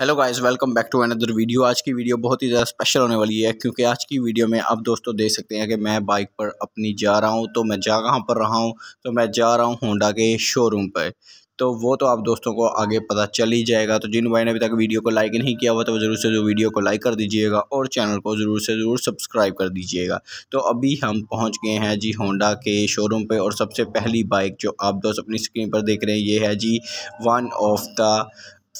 hello guys welcome back to another video आज की video बहुत ही ज़्यादा स्पेशल होने वाली है क्योंकि आज की वीडियो में आप दोस्तों देख सकते हैं कि मैं बाइक पर अपनी जा रहा हूं तो मैं जा कहां पर रहा हूं तो मैं जा रहा हूं होंडा के शोरूम पर तो वो तो आप दोस्तों को आगे पता चल ही जाएगा तो जिन भाई ने अभी तक वीडियो को लाइक नहीं किया हुआ तो ज़रूर से ज़रूर वीडियो को लाइक कर दीजिएगा और चैनल को ज़रूर से ज़रूर सब्सक्राइब कर दीजिएगा तो अभी हम पहुंच गए हैं जी होंडा के शोरूम पे और सबसे पहली बाइक जो आप दोस्त अपनी स्क्रीन पर देख रहे हैं ये है जी one of the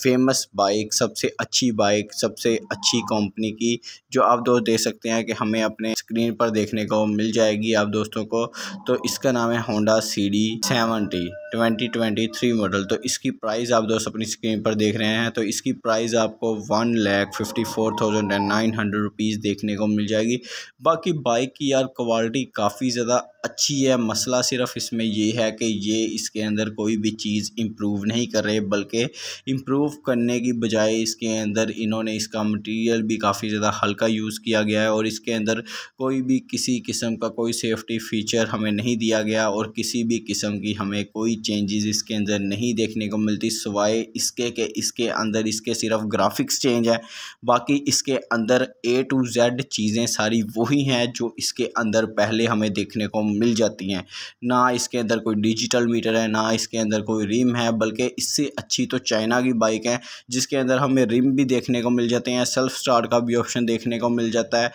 famous bike सबसे अच्छी बाइक सबसे अच्छी कंपनी की जो आप दोस्त देख सकते हैं कि हमें अपने स्क्रीन पर देखने को मिल जाएगी आप दोस्तों को तो इसका नाम है Honda C D seventy twenty twenty three model तो इसकी प्राइस आप दोस्त अपनी स्क्रीन पर देख रहे हैं तो इसकी प्राइस आपको one lakh fifty four thousand and nine hundred rupees देखने को मिल जाएगी बाकी बाइक की यार क्वालिटी काफ़ी ज़्यादा अच्छी है मसला सिर्फ इसमें ये है कि ये इसके अंदर कोई भी चीज़ इम्प्रूव नहीं कर रहे बल्कि इम्प्रूव करने की बजाय इसके अंदर इन्होंने इसका मटेरियल भी काफ़ी ज़्यादा हल्का यूज़ किया गया है और इसके अंदर कोई भी किसी किस्म का कोई सेफ्टी फ़ीचर हमें नहीं दिया गया और किसी भी किस्म की हमें कोई चेंजेस इसके अंदर नहीं देखने को मिलती सवाए इसके के इसके अंदर इसके सिर्फ ग्राफिक्स चेंज है बाकी इसके अंदर ए टू जेड चीज़ें सारी वही हैं जो इसके अंदर पहले हमें देखने को मिल जाती हैं ना इसके अंदर कोई डिजिटल मीटर है ना इसके अंदर कोई रिम है बल्कि इससे अच्छी तो चाइना की बाइक है जिसके अंदर हमें रिम भी देखने को मिल जाते हैं सेल्फ स्टार्ट का भी ऑप्शन देखने को मिल जाता है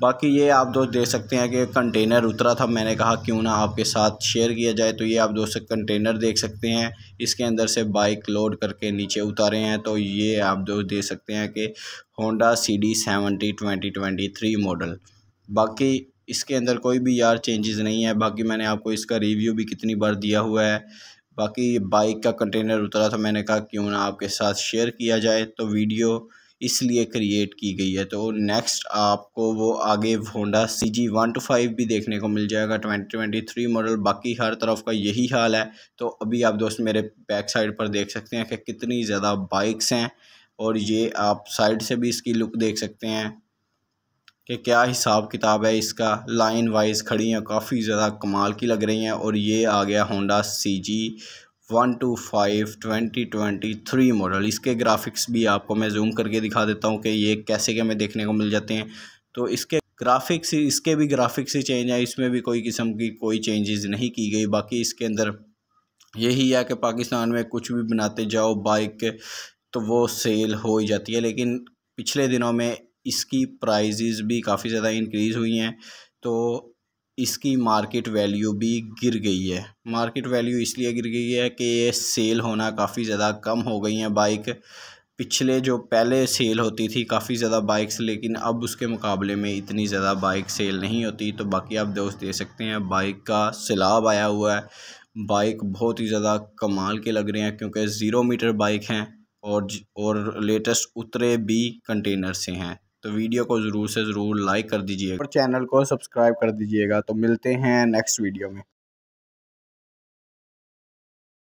बाकी ये आप दोस्त देख सकते हैं कि कंटेनर उतरा था मैंने कहा क्यों ना आपके साथ शेयर किया जाए तो ये आप दोस्त कंटेनर देख सकते हैं इसके अंदर से बाइक लोड करके नीचे उतारे हैं तो ये आप दोस्त देख सकते हैं कि Honda C D seventy twenty twenty three model बाकी इसके अंदर कोई भी यार चेंजेस नहीं है बाकी मैंने आपको इसका रिव्यू भी कितनी बार दिया हुआ है बाकी बाइक का कंटेनर उतरा था मैंने कहा क्यों ना आपके साथ शेयर किया जाए तो वीडियो इसलिए क्रिएट की गई है तो नेक्स्ट आपको वो आगे Honda C G one two five भी देखने को मिल जाएगा ट्वेंटी ट्वेंटी थ्री मॉडल बाकी हर तरफ का यही हाल है तो अभी आप दोस्त मेरे बैक साइड पर देख सकते हैं कि कितनी ज़्यादा बाइक्स हैं और ये आप साइड से भी इसकी लुक देख सकते हैं कि क्या हिसाब किताब है इसका लाइन वाइज खड़ी हैं काफ़ी ज़्यादा कमाल की लग रही हैं और ये आ गया Honda C G one two five twenty twenty three model इसके ग्राफिक्स भी आपको मैं जूम करके दिखा देता हूँ कि ये कैसे के हमें देखने को मिल जाते हैं तो इसके ग्राफिक्स इसके भी ग्राफिक्स ही चेंज है इसमें भी कोई किस्म की कोई चेंजेस नहीं की गई बाकी इसके अंदर यही है कि पाकिस्तान में कुछ भी बनाते जाओ बाइक तो वो सेल हो ही जाती है लेकिन पिछले दिनों में इसकी प्राइजेज़ भी काफ़ी ज़्यादा इंक्रीज़ हुई हैं तो इसकी मार्केट वैल्यू भी गिर गई है मार्केट वैल्यू इसलिए गिर गई है कि ये सेल होना काफ़ी ज़्यादा कम हो गई हैं बाइक पिछले जो पहले सेल होती थी काफ़ी ज़्यादा बाइक्स लेकिन अब उसके मुकाबले में इतनी ज़्यादा बाइक सेल नहीं होती तो बाकी आप दोस्त दे सकते हैं बाइक का सैलाब आया हुआ है बाइक बहुत ही ज़्यादा कमाल के लग रहे हैं क्योंकि ज़ीरो मीटर बाइक हैं और और लेटेस्ट उतरे भी कंटेनर से हैं तो वीडियो को ज़रूर से ज़रूर लाइक कर दीजिएगा और चैनल को सब्सक्राइब कर दीजिएगा तो मिलते हैं नेक्स्ट वीडियो में